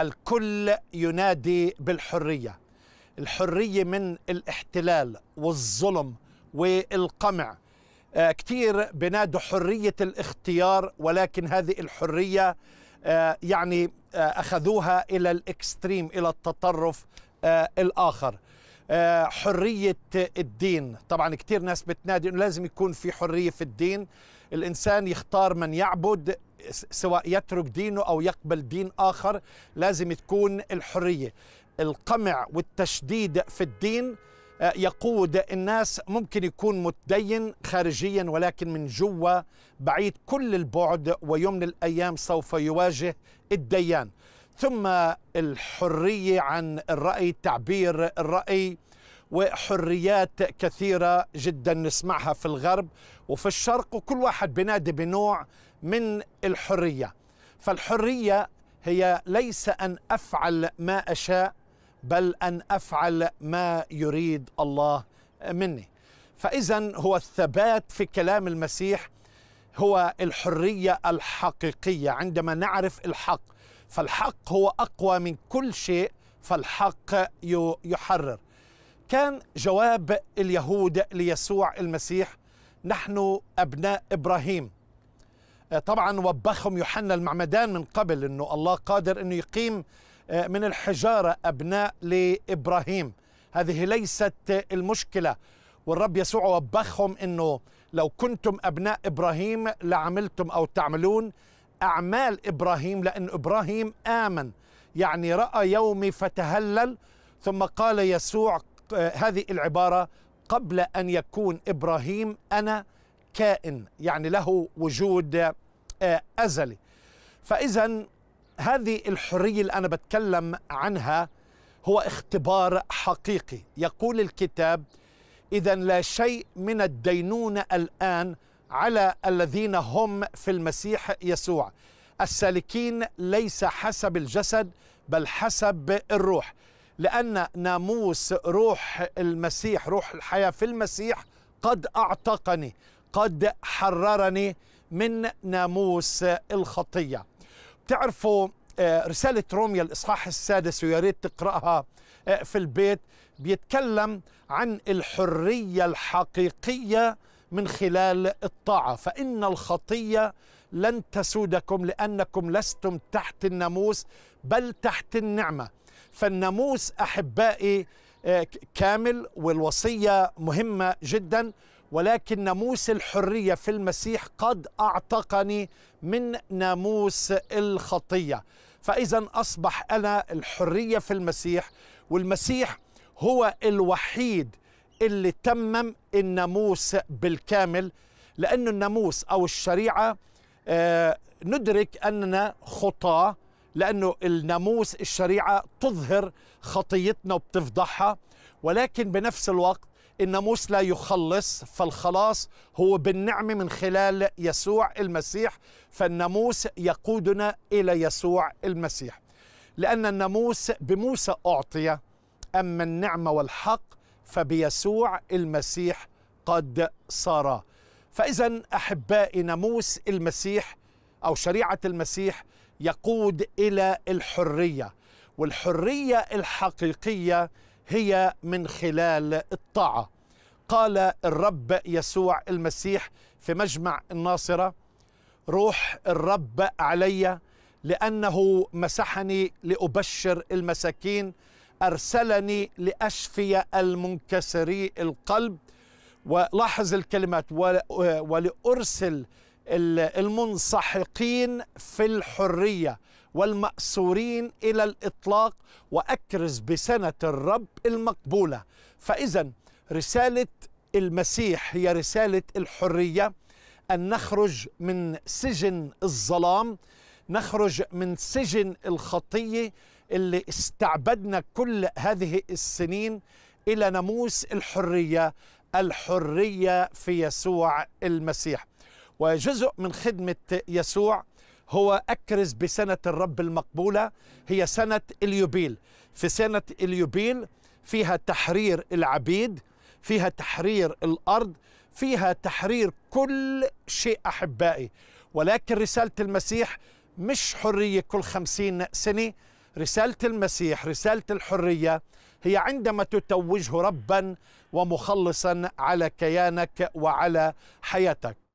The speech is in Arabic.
الكل ينادي بالحريه الحريه من الاحتلال والظلم والقمع آه، كثير بنادوا حريه الاختيار ولكن هذه الحريه آه، يعني آه، اخذوها الى الاكستريم الى التطرف الاخر حريه الدين طبعا كثير ناس بتنادي انه لازم يكون في حريه في الدين الإنسان يختار من يعبد سواء يترك دينه أو يقبل دين آخر لازم تكون الحرية القمع والتشديد في الدين آه، يقود الناس ممكن يكون متدين خارجيا ولكن من جوا بعيد كل البعد ويوم من الايام سوف يواجه الديان ثم الحريه عن الراي تعبير الراي وحريات كثيرة جدا نسمعها في الغرب وفي الشرق وكل واحد بنادي بنوع من الحرية فالحرية هي ليس أن أفعل ما أشاء بل أن أفعل ما يريد الله مني فإذا هو الثبات في كلام المسيح هو الحرية الحقيقية عندما نعرف الحق فالحق هو أقوى من كل شيء فالحق يحرر كان جواب اليهود ليسوع المسيح نحن ابناء ابراهيم آه، طبعا وبخهم يوحنا المعمدان من قبل انه الله قادر انه يقيم آه، من الحجاره ابناء لابراهيم هذه ليست المشكله والرب يسوع وبخهم انه لو كنتم ابناء ابراهيم لعملتم او تعملون اعمال ابراهيم لان ابراهيم امن يعني راى يومي فتهلل ثم قال يسوع هذه العبارة قبل أن يكون إبراهيم أنا كائن يعني له وجود آه، أزلي فإذا هذه الحرية اللي أنا بتكلم عنها هو اختبار حقيقي يقول الكتاب إذا لا شيء من الدينونة الآن على الذين هم في المسيح يسوع السالكين ليس حسب الجسد بل حسب الروح لأن ناموس روح المسيح روح الحياة في المسيح قد أعتقني قد حررني من ناموس الخطية بتعرفوا آه، رسالة روميا الإصحاح السادس ويا ريت تقرأها آه، في البيت بيتكلم عن الحرية الحقيقية من خلال الطاعة فإن الخطية لن تسودكم لأنكم لستم تحت الناموس بل تحت النعمة فالناموس أحبائي آه، كامل والوصية مهمة جدا ولكن ناموس الحرية في المسيح قد أعتقني من ناموس الخطية فإذا أصبح أنا الحرية في المسيح والمسيح هو الوحيد اللي تمم الناموس بالكامل لأن الناموس أو الشريعة آه، ندرك أننا خطاه لأنه الناموس الشريعة تظهر خطيتنا وبتفضحها ولكن بنفس الوقت الناموس لا يخلص فالخلاص هو بالنعمة من خلال يسوع المسيح فالناموس يقودنا إلى يسوع المسيح لأن الناموس بموسى أعطي أما النعمة والحق فبيسوع المسيح قد صارا فإذا أحبائي ناموس المسيح أو شريعة المسيح يقود الى الحريه والحريه الحقيقيه هي من خلال الطاعه قال الرب يسوع المسيح في مجمع الناصره روح الرب علي لانه مسحني لابشر المساكين ارسلني لاشفي المنكسري القلب ولاحظ الكلمات ولارسل المنسحقين في الحريه والمأسورين إلى الإطلاق وأكرز بسنة الرب المقبولة فإذا رسالة المسيح هي رسالة الحرية أن نخرج من سجن الظلام نخرج من سجن الخطية اللي استعبدنا كل هذه السنين إلى ناموس الحرية الحرية في يسوع المسيح وجزء من خدمة يسوع هو أكرز بسنة الرب المقبولة هي سنة اليوبيل في سنة اليوبيل فيها تحرير العبيد فيها تحرير الأرض فيها تحرير كل شيء أحبائي ولكن رسالة المسيح مش حرية كل خمسين سنة رسالة المسيح رسالة الحرية هي عندما تتوجه ربا ومخلصا على كيانك وعلى حياتك